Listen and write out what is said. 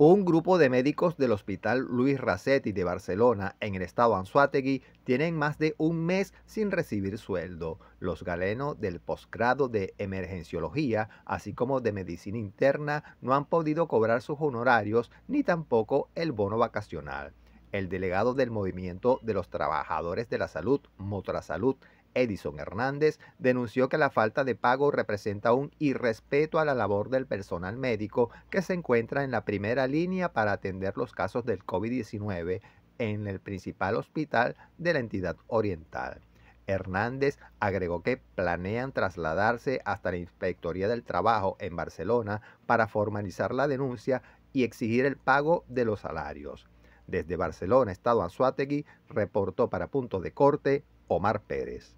Un grupo de médicos del Hospital Luis Racetti de Barcelona, en el estado Anzuategui, tienen más de un mes sin recibir sueldo. Los galenos del posgrado de emergenciología, así como de medicina interna, no han podido cobrar sus honorarios ni tampoco el bono vacacional. El delegado del Movimiento de los Trabajadores de la Salud, Motrasalud, Edison Hernández, denunció que la falta de pago representa un irrespeto a la labor del personal médico que se encuentra en la primera línea para atender los casos del COVID-19 en el principal hospital de la entidad oriental. Hernández agregó que planean trasladarse hasta la Inspectoría del Trabajo en Barcelona para formalizar la denuncia y exigir el pago de los salarios. Desde Barcelona, Estado Anzuategui, reportó para Punto de Corte Omar Pérez.